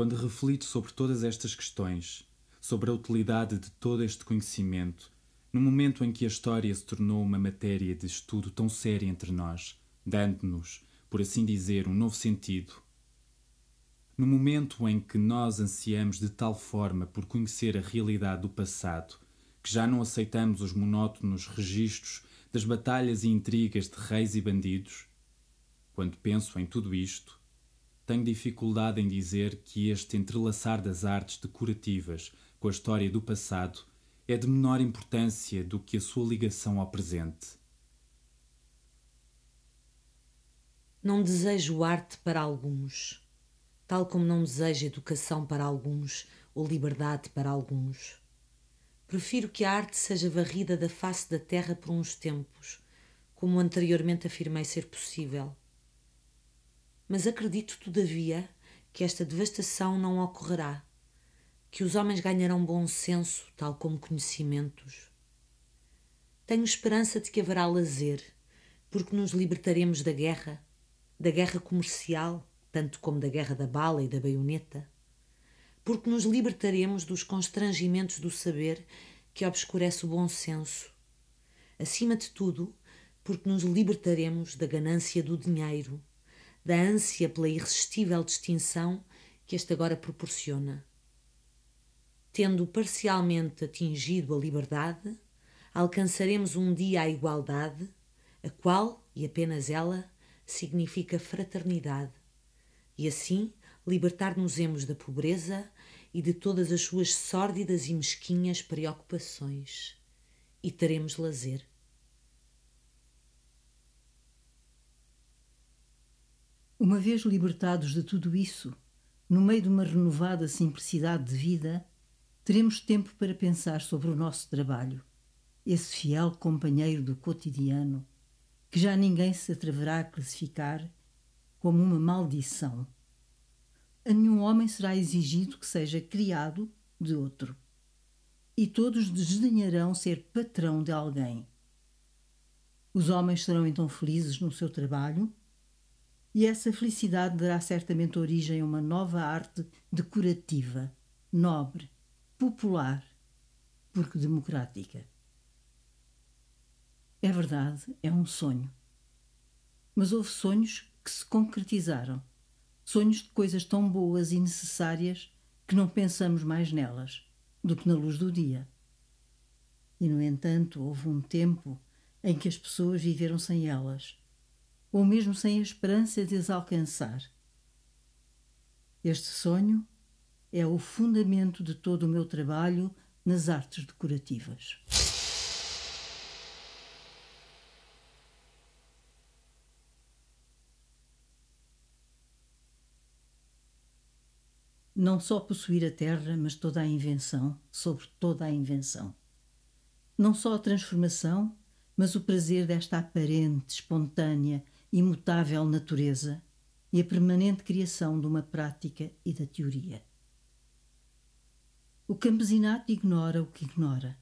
Quando reflito sobre todas estas questões, sobre a utilidade de todo este conhecimento, no momento em que a história se tornou uma matéria de estudo tão séria entre nós, dando-nos, por assim dizer, um novo sentido, no momento em que nós ansiamos de tal forma por conhecer a realidade do passado, que já não aceitamos os monótonos registros das batalhas e intrigas de reis e bandidos, quando penso em tudo isto, tenho dificuldade em dizer que este entrelaçar das artes decorativas com a história do passado é de menor importância do que a sua ligação ao presente. Não desejo arte para alguns, tal como não desejo educação para alguns ou liberdade para alguns. Prefiro que a arte seja varrida da face da terra por uns tempos, como anteriormente afirmei ser possível mas acredito, todavia, que esta devastação não ocorrerá, que os homens ganharão bom senso, tal como conhecimentos. Tenho esperança de que haverá lazer, porque nos libertaremos da guerra, da guerra comercial, tanto como da guerra da bala e da baioneta, porque nos libertaremos dos constrangimentos do saber que obscurece o bom senso. Acima de tudo, porque nos libertaremos da ganância do dinheiro da ânsia pela irresistível distinção que este agora proporciona. Tendo parcialmente atingido a liberdade, alcançaremos um dia a igualdade, a qual, e apenas ela, significa fraternidade, e assim libertar-nos-emos da pobreza e de todas as suas sórdidas e mesquinhas preocupações, e teremos lazer. Uma vez libertados de tudo isso, no meio de uma renovada simplicidade de vida, teremos tempo para pensar sobre o nosso trabalho, esse fiel companheiro do cotidiano que já ninguém se atreverá a classificar como uma maldição. A nenhum homem será exigido que seja criado de outro. E todos desdenharão ser patrão de alguém. Os homens serão então felizes no seu trabalho e essa felicidade dará certamente origem a uma nova arte decorativa, nobre, popular, porque democrática. É verdade, é um sonho. Mas houve sonhos que se concretizaram. Sonhos de coisas tão boas e necessárias que não pensamos mais nelas do que na luz do dia. E, no entanto, houve um tempo em que as pessoas viveram sem elas ou mesmo sem a esperança de as alcançar. Este sonho é o fundamento de todo o meu trabalho nas artes decorativas. Não só possuir a terra, mas toda a invenção, sobre toda a invenção. Não só a transformação, mas o prazer desta aparente, espontânea, imutável natureza e a permanente criação de uma prática e da teoria. O campesinato ignora o que ignora.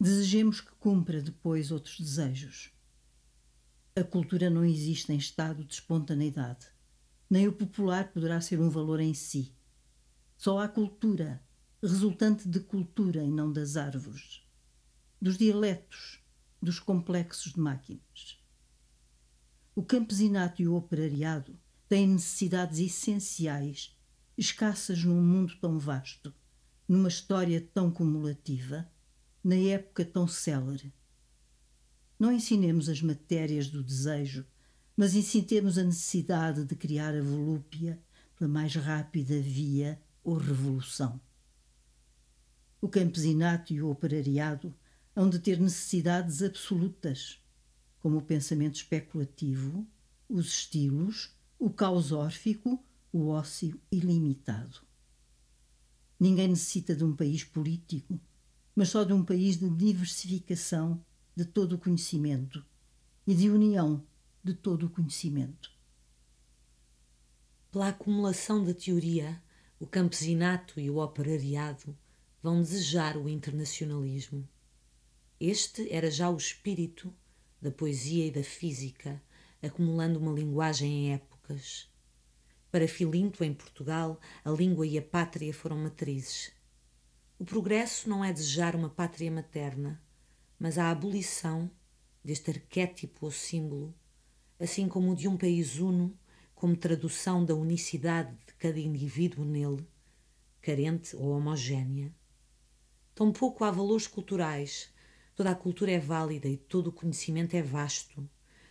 Desejemos que cumpra depois outros desejos. A cultura não existe em estado de espontaneidade. Nem o popular poderá ser um valor em si. Só há cultura, resultante de cultura e não das árvores, dos dialetos, dos complexos de máquinas. O campesinato e o operariado têm necessidades essenciais, escassas num mundo tão vasto, numa história tão cumulativa, na época tão célere. Não ensinemos as matérias do desejo, mas ensinemos a necessidade de criar a volúpia pela mais rápida via ou revolução. O campesinato e o operariado hão de ter necessidades absolutas como o pensamento especulativo, os estilos, o caos órfico, o ócio ilimitado. Ninguém necessita de um país político, mas só de um país de diversificação de todo o conhecimento e de união de todo o conhecimento. Pela acumulação da teoria, o campesinato e o operariado vão desejar o internacionalismo. Este era já o espírito da poesia e da física, acumulando uma linguagem em épocas. Para Filinto, em Portugal, a língua e a pátria foram matrizes. O progresso não é desejar uma pátria materna, mas a abolição deste arquétipo ou símbolo, assim como o de um país uno, como tradução da unicidade de cada indivíduo nele, carente ou homogénea. Tampouco há valores culturais Toda a cultura é válida e todo o conhecimento é vasto,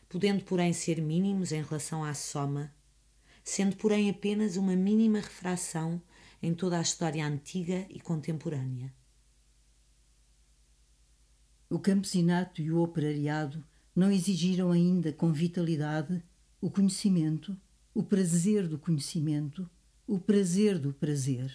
podendo, porém, ser mínimos em relação à soma, sendo, porém, apenas uma mínima refração em toda a história antiga e contemporânea. O campesinato e o operariado não exigiram ainda com vitalidade o conhecimento, o prazer do conhecimento, o prazer do prazer.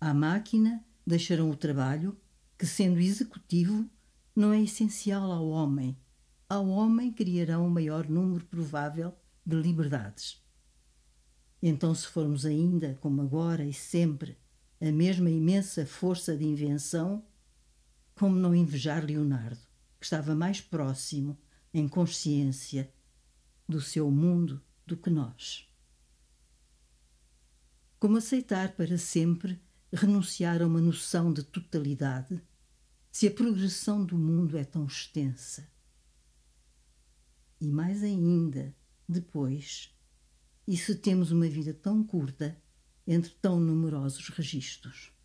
A máquina deixarão o trabalho, que sendo executivo, não é essencial ao homem. Ao homem criarão o maior número provável de liberdades. Então, se formos ainda, como agora e sempre, a mesma imensa força de invenção, como não invejar Leonardo, que estava mais próximo, em consciência, do seu mundo do que nós? Como aceitar para sempre renunciar a uma noção de totalidade se a progressão do mundo é tão extensa? E mais ainda, depois, e se temos uma vida tão curta entre tão numerosos registros?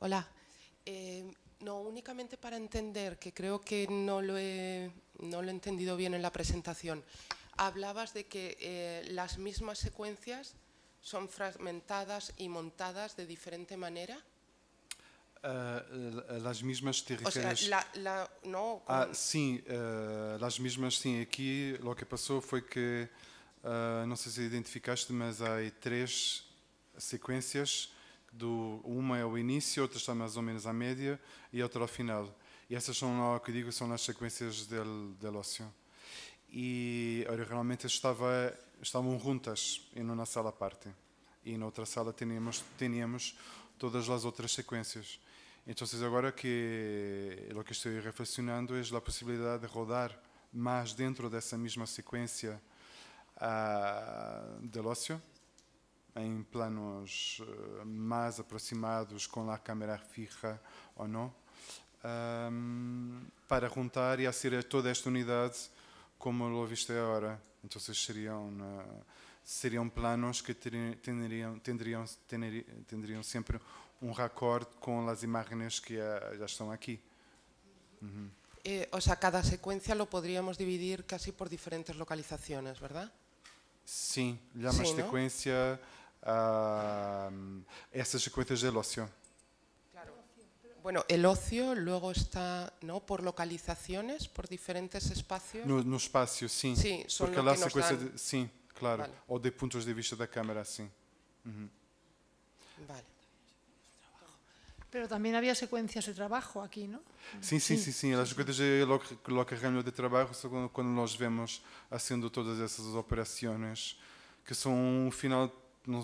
Hola. Eh, no, únicamente para entender, que creo que no lo, he, no lo he entendido bien en la presentación. Hablabas de que eh, las mismas secuencias son fragmentadas y montadas de diferente manera. Eh, las mismas te O sea, la, no, ah, las mismas, sí, aquí lo que pasó fue que, no sé si identificaste, pero hay tres secuencias... do, uma é o início, outra está mais ou menos à média e outra ao final. E essas são, o que digo, são as sequências del, del ócio. E realmente estava, estavam juntas em uma sala à parte. E na outra sala tínhamos, tínhamos todas as outras sequências. Então, agora que o que estou reflexionando é a possibilidade de rodar mais dentro dessa mesma sequência uh, del ócio em planos eh, mais aproximados com a câmera fixa ou não, um, para juntar e hacer toda esta unidade como eu viste agora. Então seriam, uh, seriam planos que tenderiam, tenderiam, tenderiam sempre um recorde com as imagens que eh, já estão aqui. Uhum. Eh, o sea, cada secuencia lo podríamos dividir casi por diferentes localizaciones, ¿verdad? Sim, já uma sí, sequência... ¿no? esas estas secuencias del ocio. Bueno, el ocio luego está ¿no? por localizaciones, por diferentes espacios. No, no sí. Sí, Porque las secuencias sí, claro. O de puntos de vista de cámara, sí. Vale. Pero también había secuencias de trabajo aquí, ¿no? Sí, sí, sí, sí. Las secuencias de lo que locarramo de trabajo cuando nos vemos haciendo todas esas operaciones, que son un final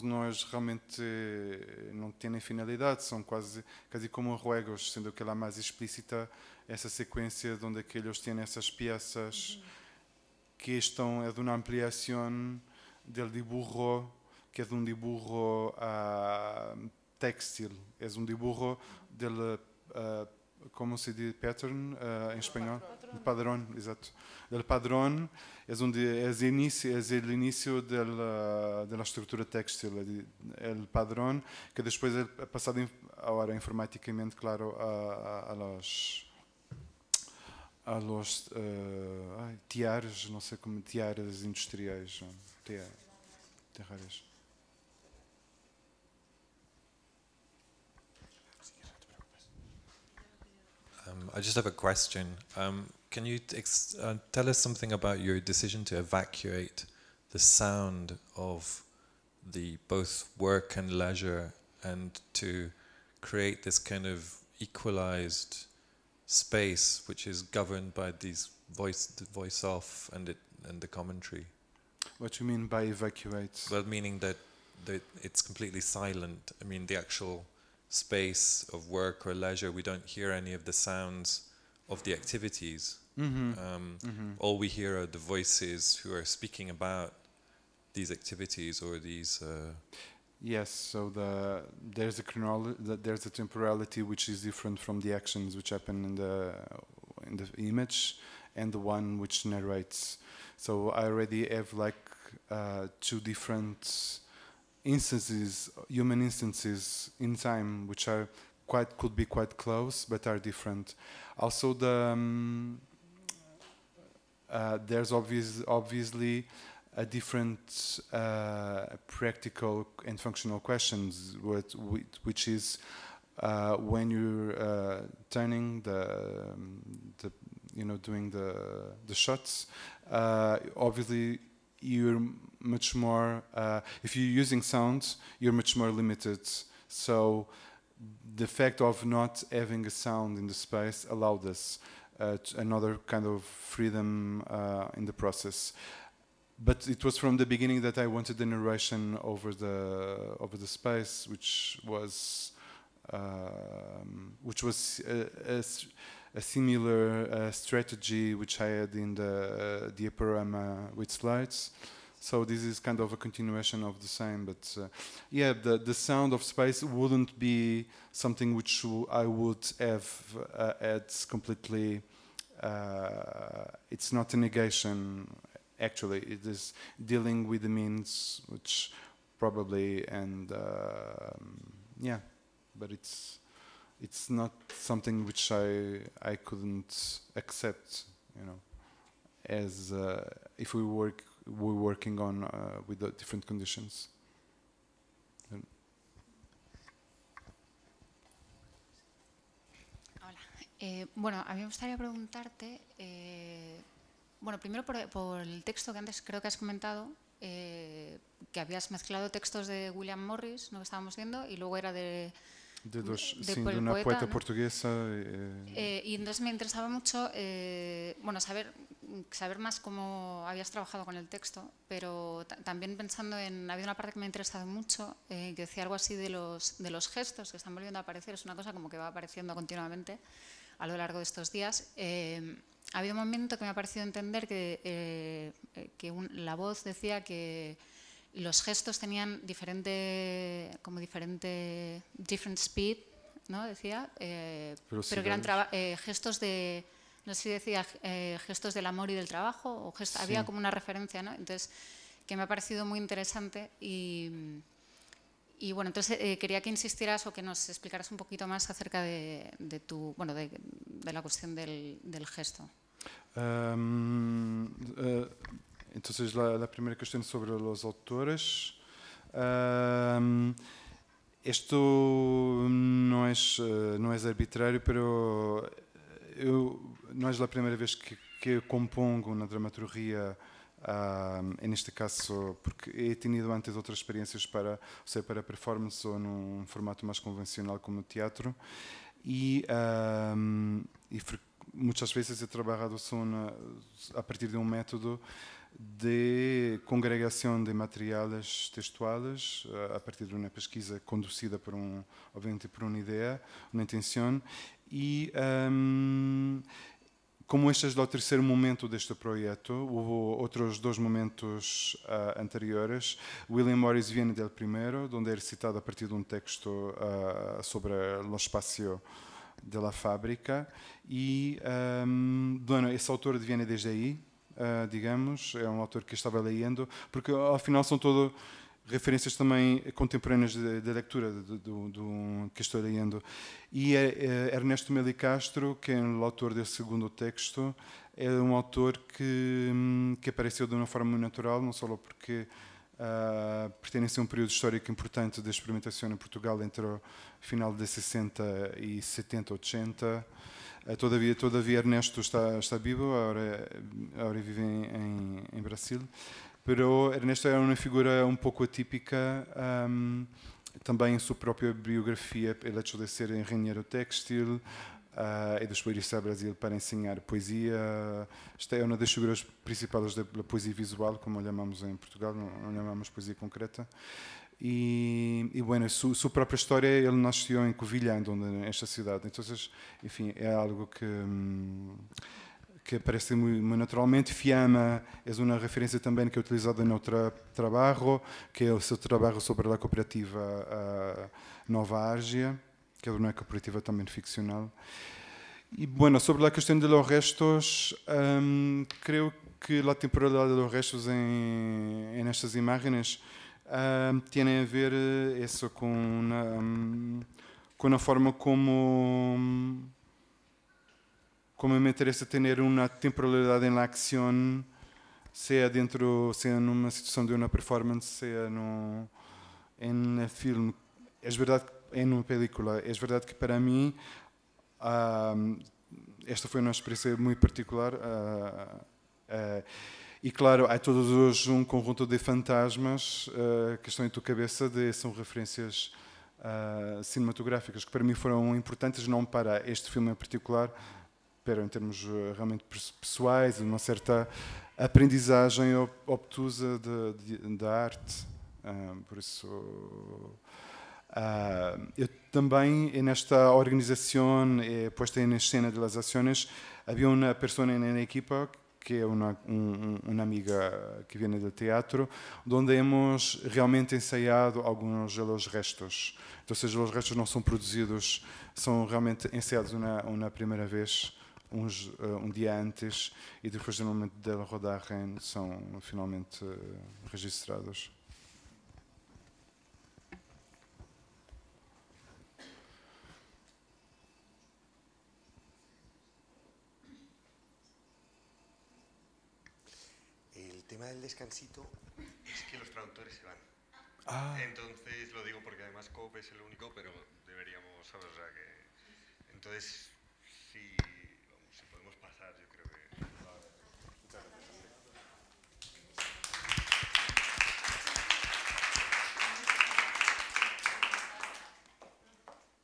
nós realmente eh, não têm finalidade, são quase, quase como ruegos, sendo que ela mais explícita essa sequência onde aqueles é eles têm essas peças uhum. que estão é de uma ampliação do dibujo, que é de um dibujo uh, ah, textil, é um dibujo uhum. de uh, ah, como se diz pattern uh, em espanhol? El padrón, exato. Eh, é el padrón é onde é o início, é o início da da estrutura textil, el padrón que depois é passado agora informaticamente, claro, a, a, los a los uh, tiares, não sei como tiares industriais, tiares, Um, I just have a question. Um, can you uh, tell us something about your decision to evacuate the sound of the both work and leisure and to create this kind of equalized space which is governed by these voice the voice off and it and the commentary what do you mean by evacuate well meaning that, that it's completely silent i mean the actual space of work or leisure, we don't hear any of the sounds of the activities. Mm -hmm. um, mm -hmm. All we hear are the voices who are speaking about these activities or these. Uh, yes, so the there's a chronolo- the, there's a temporality which is different from the actions which happen in the in the image and the one which narrates. So I already have like uh, two different instances, human instances in time, which are quite could be quite close but are different. Also, the um, uh, there's obvious, obviously a different uh, practical and functional questions, which is uh, when you're uh, turning the, um, the, you know, doing the the shots. Uh, obviously, you're much more, uh, if you're using sounds, you're much more limited. So the fact of not having a sound in the space allowed us uh, another kind of freedom uh, in the process. But it was from the beginning that I wanted the narration over the over the space, which was um, which was uh, a, a a similar uh, strategy which I had in the uh, the uh, with slides. So this is kind of a continuation of the same, but uh, yeah, the the sound of space wouldn't be something which I would have uh, had completely. Uh, it's not a negation, actually. It is dealing with the means, which probably and um, yeah, but it's it's not something which I I couldn't accept, you know, as if Hola. bueno, a mí me gustaría preguntarte, eh, bueno, primero por, por, el texto que antes creo que has comentado, eh, que habías mezclado textos de William Morris, no que estábamos viendo, y luego era de de, una poeta, portuguesa. Eh, eh. Eh, y entonces me interesaba mucho bueno, saber, saber más cómo habías trabajado con el texto, pero también pensando en, había una parte que me ha interesado mucho, que decía algo así de los, de los gestos que están volviendo a aparecer, es una cosa como que va apareciendo continuamente a lo largo de estos días. ha em, habido un momento que me ha parecido entender que, que la voz decía que los gestos tenían diferente, como diferente, different speed, ¿no? Decía, eh, pero que eran eh, gestos de, no sé si decía eh, gestos del amor y del trabajo, había como una referencia, ¿no? Entonces, que me ha parecido muy interesante y, bueno, entonces quería que insistieras o que nos explicaras un poquito más acerca de, tu, bueno, de, la cuestión del, gesto. Em, Então, seja la, a primeira questão sobre os autores. Um, não é es, uh, no es eu, não é a primeira vez que, que compongo na dramaturgia, um, neste caso, porque he tenido antes outras experiências para, ser para performance ou num formato mais convencional como teatro, e, um, e muitas vezes eu trabalhado a partir de um método de congregação de materiais textuais eh, a partir de uma pesquisa conduzida por um obviamente por uma ideia, uma intenção e um, ehm, como este é o terceiro momento deste projeto, houve outros dois momentos uh, anteriores. William Morris vem del primeiro, onde é citado a partir de um texto uh, sobre o espaço da fábrica. E, um, ehm, bueno, esse autor vem desde aí, uh, digamos, é um autor que eu estava lendo, porque ao final são todas referências também contemporâneas da leitura do, que estou lendo. E é, é Ernesto Meli Castro, que é o autor desse segundo texto, é um autor que, hum, que apareceu de uma forma muito natural, não só porque uh, ah, pertence a um período histórico importante da experimentação em Portugal entre o final de 60 e 70, 80, é, todavia, todavia Ernesto está, está vivo, agora, agora vive em, em, em Brasil. Pero Ernesto é uma figura um pouco atípica, um, também em sua própria biografia, ele deixou de ser engenheiro téxtil, Uh, ah, e depois ir ao Brasil para ensinar poesia. Esta é uma das figuras principais da, da poesia visual, como a chamamos em Portugal, não, não chamamos poesia concreta. E, e bueno, su, sua própria história ele nasceu em Covilhã, onde, nesta cidade. Então, enfim, é algo que hum, que aparece muito naturalmente. Fiamma é uma referência também que é utilizada em outro trabalho, que é o seu trabalho sobre a cooperativa Nova Árgia, que é uma cooperativa também ficcional. E, bueno, sobre a questão de los restos, um, creio que a temporalidade dos restos em, em estas imagens uh, a ver isso eh, com um, con forma como, como me interessa ter uma temporalidade na la seja sea dentro, seja numa situação de uma performance, seja no, em el film. Es verdad, em uma película, é verdade que para mim uh, esta foi uma experiência muito particular. Uh, uh, e claro, há todos hoje um conjunto de fantasmas uh, que estão em tua cabeça, de, são referências uh, cinematográficas que para mim foram importantes, não para este filme em particular, mas em termos eh, realmente pessoais, uma certa aprendizagem obtusa da arte. Uh, por isso, uh, eu também, nesta organização eh, posta em cena das ações, havia uma pessoa na equipa que é uma, um, uma amiga que vem do teatro, onde hemos realmente ensaiado alguns dos restos. Então, ou seja, os restos não são produzidos, são realmente ensaiados na, na primeira vez, uns, uh, um dia antes, e depois, no momento da rodagem, são finalmente uh, registrados. tema del descansito es que los traductores se van. Ah. Entonces lo digo porque además COP es el único, pero deberíamos saber. que... Entonces